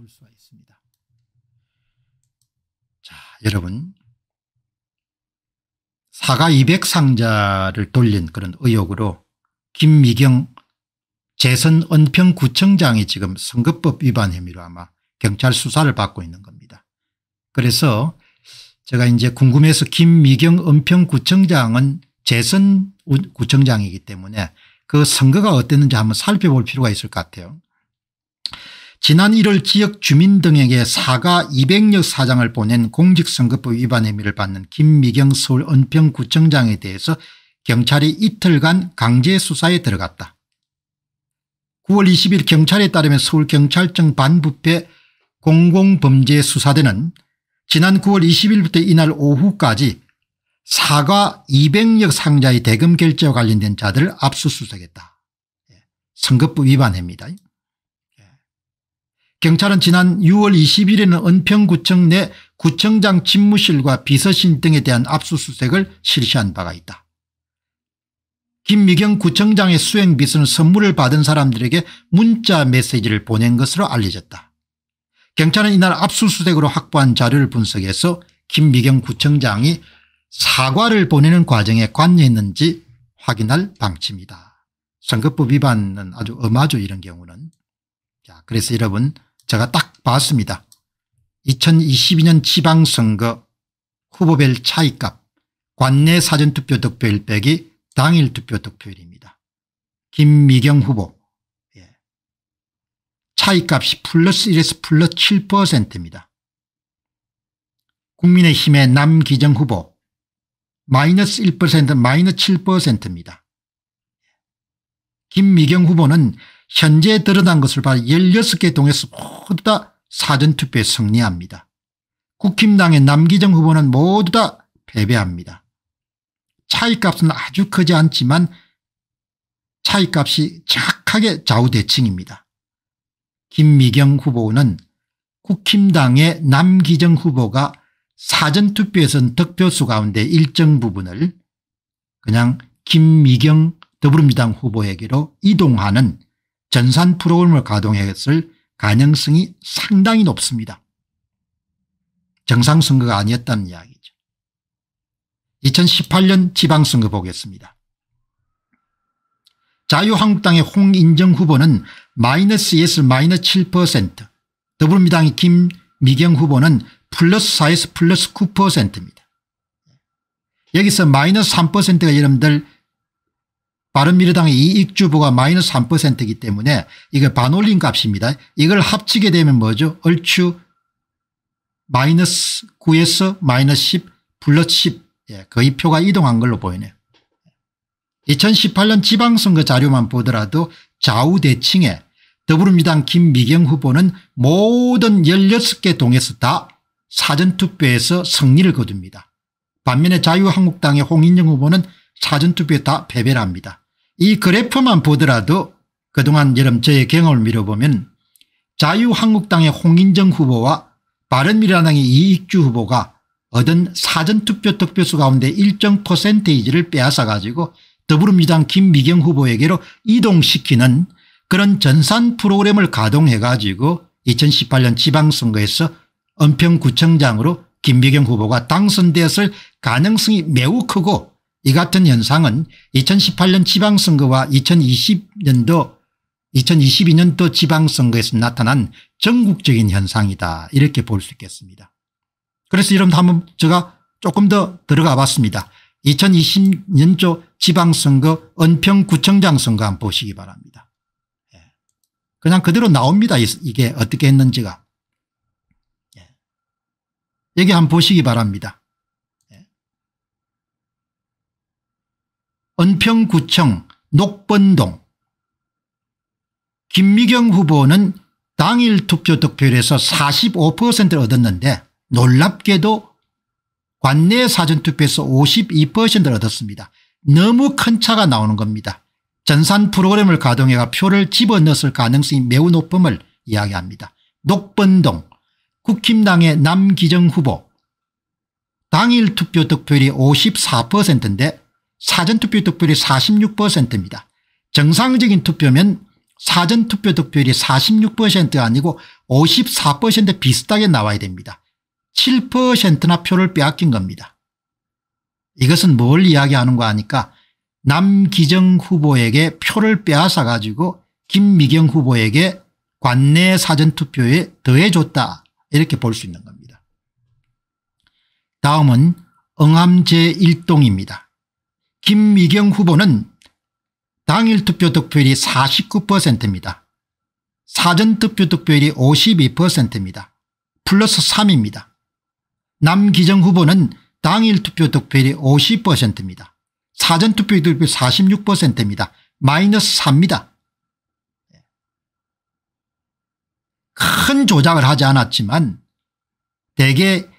볼 수가 있습니다. 자, 여러분. 사가 200상자를 돌린 그런 의혹으로 김미경 재선 은평구청장이 지금 선거법 위반 혐의로 아마 경찰 수사를 받고 있는 겁니다. 그래서 제가 이제 궁금해서 김미경 은평구청장은 재선 구청장이기 때문에 그 선거가 어땠는지 한번 살펴볼 필요가 있을 것 같아요. 지난 1월 지역 주민 등에게 사과 200여 사장을 보낸 공직선거법 위반 혐의를 받는 김미경 서울 은평구청장에 대해서 경찰이 이틀간 강제 수사에 들어갔다. 9월 20일 경찰에 따르면 서울경찰청 반부패 공공범죄수사대는 지난 9월 20일부터 이날 오후까지 사과 200여 상자의 대금 결제와 관련된 자들을 압수수색했다. 예, 선거법 위반 입니다 경찰은 지난 6월 20일에는 은평구청 내 구청장 집무실과 비서실 등에 대한 압수수색을 실시한 바가 있다. 김미경 구청장의 수행비서는 선물을 받은 사람들에게 문자 메시지를 보낸 것으로 알려졌다. 경찰은 이날 압수수색으로 확보한 자료를 분석해서 김미경 구청장이 사과를 보내는 과정에 관여했는지 확인할 방침이다. 선거법 위반은 아주 엄하죠 이런 경우는. 자 그래서 여러분 제가 딱 봤습니다. 2022년 지방선거 후보별 차이값 관내 사전투표 득표일 빼기 당일 투표 득표율입니다 김미경 후보 예. 차이값이 플러스 1에서 플러스 7%입니다. 국민의힘의 남기정 후보 마이너스 1% 마이너스 7%입니다. 김미경 후보는 현재 드러난 것을 봐 16개 동에서 모두 다 사전투표에 승리합니다. 국힘당의 남기정 후보는 모두 다 패배합니다. 차이값은 아주 크지 않지만 차이값이 정하게 좌우대칭입니다. 김미경 후보는 국힘당의 남기정 후보가 사전투표에선 득표수 가운데 일정 부분을 그냥 김미경 더불어민주당 후보에게로 이동하는 전산 프로그램을 가동했을 가능성이 상당히 높습니다. 정상선거가 아니었다는 이야기죠. 2018년 지방선거 보겠습니다. 자유한국당의 홍인정 후보는 마이너스 예스 마이너스 7%더불어민당의 김미경 후보는 플러스 4에서 플러스 9%입니다. 여기서 마이너스 3%가 여러분들 바른미래당의 이익주부가 마이너스 3%이기 때문에 이게 반올림 값입니다. 이걸 합치게 되면 뭐죠? 얼추 마이너스 9에서 마이너스 10 플러스 10 예, 거의 표가 이동한 걸로 보이네요. 2018년 지방선거 자료만 보더라도 좌우대칭에 더불어민주당 김미경 후보는 모든 16개 동에서 다 사전투표에서 승리를 거둡니다. 반면에 자유한국당의 홍인영 후보는 사전투표에 다 패배를 합니다. 이 그래프만 보더라도 그동안 여름 저의 경험을 미뤄보면 자유한국당의 홍인정 후보와 바른미래당의 이익주 후보가 얻은 사전투표 득표수 가운데 일정 퍼센테이지를 빼앗아가지고 더불어민주당 김미경 후보에게로 이동시키는 그런 전산 프로그램을 가동해가지고 2018년 지방선거에서 은평구청장으로 김미경 후보가 당선되었을 가능성이 매우 크고 이 같은 현상은 2018년 지방선거와 2020년도 2022년도 지방선거에서 나타난 전국적인 현상이다 이렇게 볼 수 있겠습니다. 그래서 여러분 한번 제가 조금 더 들어가 봤습니다. 2020년도 지방선거 은평구청장 선거 한번 보시기 바랍니다. 예. 그냥 그대로 나옵니다. 이게 어떻게 했는지가. 예. 여기 한번 보시기 바랍니다. 은평구청 녹번동 김미경 후보는 당일 투표 득표율에서 45%를 얻었는데 놀랍게도 관내 사전투표에서 52%를 얻었습니다. 너무 큰 차가 나오는 겁니다. 전산 프로그램을 가동해가 표를 집어넣었을 가능성이 매우 높음을 이야기합니다. 녹번동 국힘당의 남기정 후보 당일 투표 득표율이 54%인데 사전투표 득표율이 46%입니다. 정상적인 투표면 사전투표 득표율이 46% 아니고 54% 비슷하게 나와야 됩니다. 7%나 표를 빼앗긴 겁니다. 이것은 뭘이야기하는거아니까 남기정 후보에게 표를 빼앗아 가지고 김미경 후보에게 관내 사전투표에 더해줬다 이렇게 볼 수 있는 겁니다. 다음은 응암 제1동입니다. 김미경 후보는 당일 투표 득표율이 49%입니다. 사전 투표 득표율이 52%입니다. 플러스 3입니다. 남기정 후보는 당일 투표 득표율이 50%입니다. 사전 투표 득표 율 46%입니다. 마이너스 3입니다. 큰 조작을 하지 않았지만 대개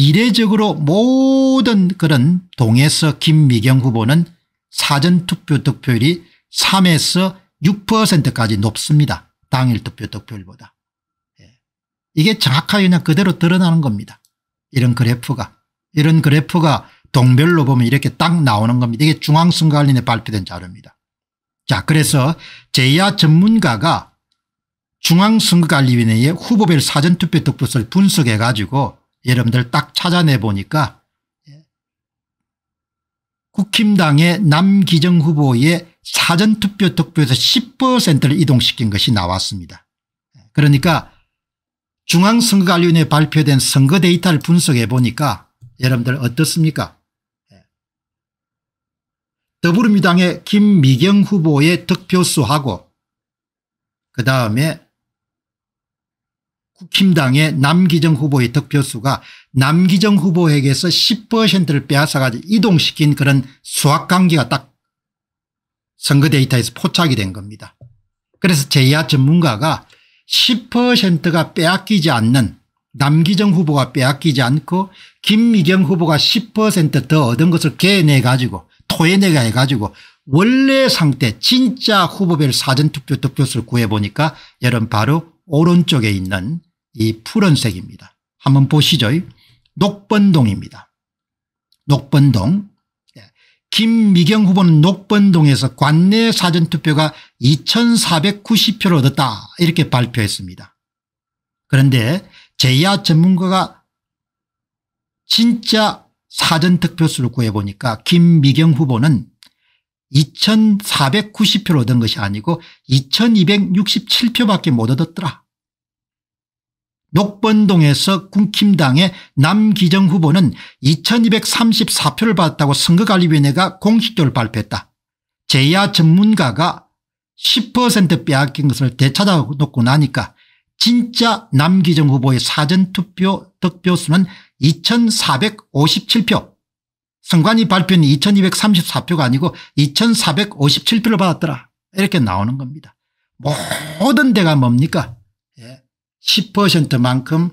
이례적으로 모든 그런 동에서 김미경 후보는 사전투표 득표율이 3에서 6%까지 높습니다. 당일 투표 득표율보다. 예. 이게 정확하게 그냥 그대로 드러나는 겁니다. 이런 그래프가. 이런 그래프가 동별로 보면 이렇게 딱 나오는 겁니다. 이게 중앙선거관리에 발표된 자료입니다. 자 그래서 제야 전문가가 중앙선거관리위원회의 후보별 사전투표 득표수를 분석해 가지고 여러분들 딱 찾아내 보니까 예. 국힘당의 남기정 후보의 사전투표 득표에서 10%를 이동시킨 것이 나왔습니다. 예. 그러니까 중앙선거관리위원회 발표된 선거 데이터를 분석해 보니까 여러분들 어떻습니까 예. 더불어민당의 김미경 후보의 득표수하고 그 다음에 국힘당의 남기정 후보의 득표수가 남기정 후보에게서 10%를 빼앗아가지고 이동시킨 그런 수학관계가 딱 선거 데이터에서 포착이 된 겁니다. 그래서 제야 전문가가 10%가 빼앗기지 않는 남기정 후보가 빼앗기지 않고 김미경 후보가 10%더 얻은 것을 개내 가지고 토해내가 해가지고 원래 상태 진짜 후보별 사전투표 득표수를 구해보니까 여러분 바로 오른쪽에 있는 이 푸른색입니다. 한번 보시죠. 녹번동입니다. 녹번동. 예. 김미경 후보는 녹번동에서 관내 사전투표가 2490표를 얻었다 이렇게 발표했습니다. 그런데 제야 전문가가 진짜 사전투표수를 구해보니까 김미경 후보는 2490표를 얻은 것이 아니고 2267표밖에 못 얻었더라. 녹번동에서 군킴당의 남기정 후보는 2234표를 받았다고 선거관리위원회가 공식적으로 발표했다. 제야 전문가가 10% 빼앗긴 것을 되찾아놓고 나니까 진짜 남기정 후보의 사전투표 득표수는 2457표 선관위 발표는 2234표가 아니고 2457표를 받았더라 이렇게 나오는 겁니다. 모든 데가 뭡니까 예. 10%만큼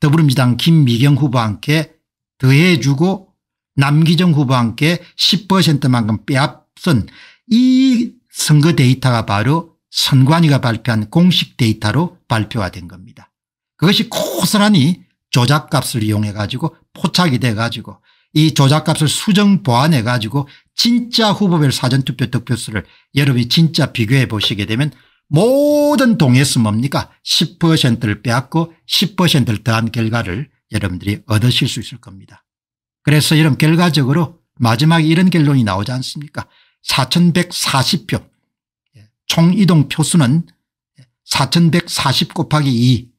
더불어민주당 김미경 후보와 함께 더해주고 남기정 후보와 함께 10%만큼 빼앗은 이 선거 데이터가 바로 선관위가 발표한 공식 데이터로 발표가 된 겁니다. 그것이 고스란히 조작값을 이용해 가지고 포착이 돼 가지고 이 조작값을 수정 보완해 가지고 진짜 후보별 사전투표 득표수를 여러분이 진짜 비교해 보시게 되면 모든 동에서 뭡니까 10%를 빼앗고 10%를 더한 결과를 여러분들이 얻으실 수 있을 겁니다. 그래서 여러분 결과적으로 마지막에 이런 결론이 나오지 않습니까 4140표 예, 총 이동 표수는 4140 곱하기 2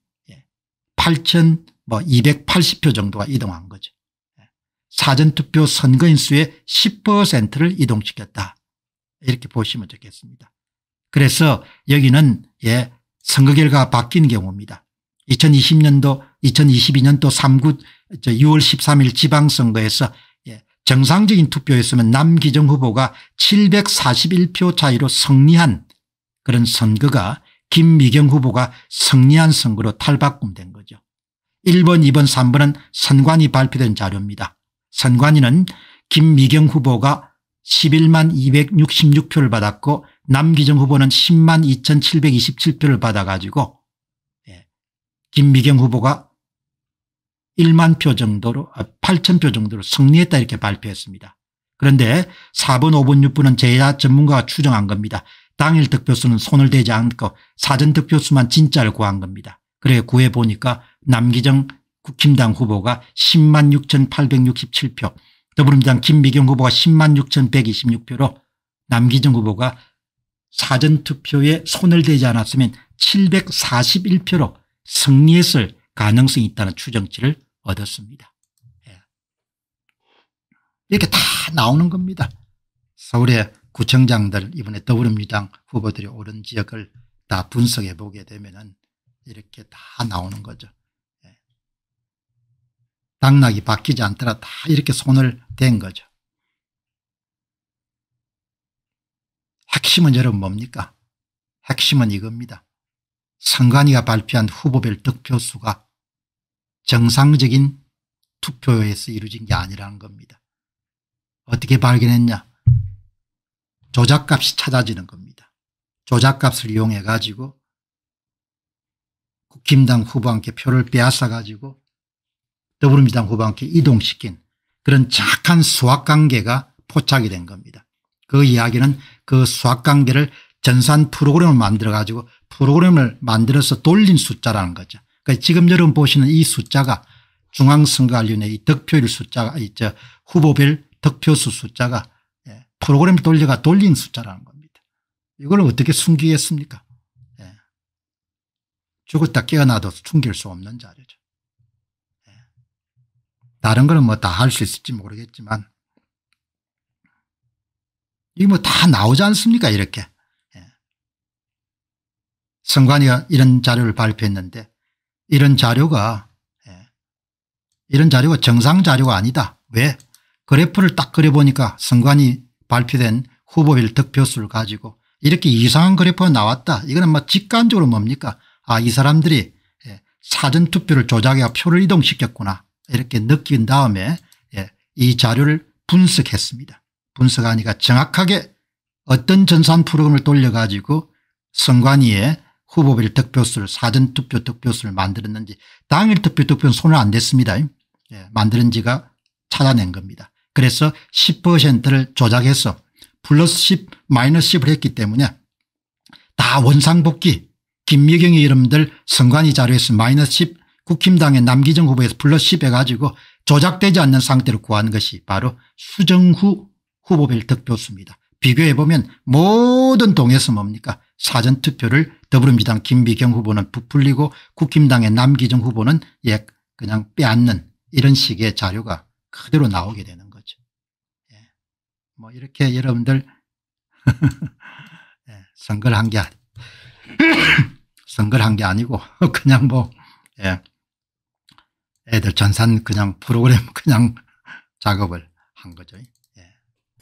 8280표 예, 뭐 정도가 이동한 거죠. 예, 사전투표 선거인수의 10%를 이동시켰다. 이렇게 보시면 좋겠습니다. 그래서 여기는 예, 선거 결과가 바뀐 경우입니다. 2020년도 2022년도 3구 6월 13일 지방선거에서 예, 정상적인 투표였으면 남기정 후보가 741표 차이로 승리한 그런 선거가 김미경 후보가 승리한 선거로 탈바꿈된 거죠. 1번 2번 3번은 선관위 발표된 자료입니다. 선관위는 김미경 후보가 11만 266표를 받았고 남기정 후보는 10만 2,727표를 받아가지고 예, 김미경 후보가 1만 표 정도로 8천 아, 표 정도로 승리했다 이렇게 발표했습니다. 그런데 4번 5번 6분은 제야 전문가가 추정한 겁니다. 당일 득표수는 손을 대지 않고 사전 득표수만 진짜를 구한 겁니다. 그래 구해 보니까 남기정 국힘당 후보가 10만 6,867표 더불어민주당 김미경 후보가 10만 6,126표로 남기정 후보가 사전투표에 손을 대지 않았으면 741표로 승리했을 가능성이 있다는 추정치를 얻었습니다. 예. 이렇게 다 나오는 겁니다. 서울의 구청장들 이번에 더불어민주당 후보들이 오른 지역을 다 분석해 보게 되면 이렇게 다 나오는 거죠. 예. 당락이 바뀌지 않더라 다 이렇게 손을 댄 거죠. 핵심은 여러분 뭡니까? 핵심은 이겁니다. 선관위가 발표한 후보별 득표수가 정상적인 투표에서 이루어진 게 아니라는 겁니다. 어떻게 발견했냐? 조작값이 찾아지는 겁니다. 조작값을 이용해 가지고 국힘당 후보한테 표를 빼앗아 가지고 더불어민주당 후보한테 이동시킨 그런 착한 수학관계가 포착이 된 겁니다. 그 이야기는 그 수학관계를 전산 프로그램을 만들어 가지고 프로그램을 만들어서 돌린 숫자라는 거죠. 그러니까 지금 여러분 보시는 이 숫자가 중앙선거관련의 이 득표율 숫자가 있죠. 후보별 득표수 숫자가 예, 프로그램 돌려가 돌린 숫자라는 겁니다. 이걸 어떻게 숨기겠습니까? 예. 죽었다 깨어나도 숨길 수 없는 자료죠. 예. 다른 거는 뭐 다 할 수 있을지 모르겠지만 이게 뭐 다 나오지 않습니까 이렇게. 선관위가 예. 이런 자료를 발표했는데 이런 자료가 예. 이런 자료가 정상 자료가 아니다. 왜? 그래프를 딱 그려보니까 선관위 발표된 후보별 득표수를 가지고 이렇게 이상한 그래프가 나왔다. 이거는 막 뭐 직관적으로 뭡니까? 아이 사람들이 예, 사전투표를 조작해 표를 이동시켰구나 이렇게 느낀 다음에 이 자료를 분석했습니다. 분석하니까 정확하게 어떤 전산 프로그램을 돌려가지고 선관위에 후보별 득표수를 사전투표 득표수를 만들었는지 당일 투표 득표는 손을 안 댔습니다. 예, 만드는 지가 찾아낸 겁니다. 그래서 10%를 조작해서 플러스 10 마이너스 10을 했기 때문에 다 원상복귀 김미경의 이름들 선관위 자료에서 마이너스 10 국힘당의 남기정 후보에서 플러스 10 해가지고 조작되지 않는 상태로 구한 것이 바로 수정후 후보별 득표수입니다. 비교해보면 모든 동에서 뭡니까 사전투표를 더불어민주당 김비경 후보는 부풀리고 국힘당의 남기정 후보는 예 그냥 빼앗는 이런 식의 자료가 그대로 나오게 되는 거죠. 예. 뭐 이렇게 여러분들 예. 선거를 한게 아니 선거를 한 게 아니고 그냥 뭐 예. 애들 전산 그냥 프로그램 그냥 작업을 한 거죠.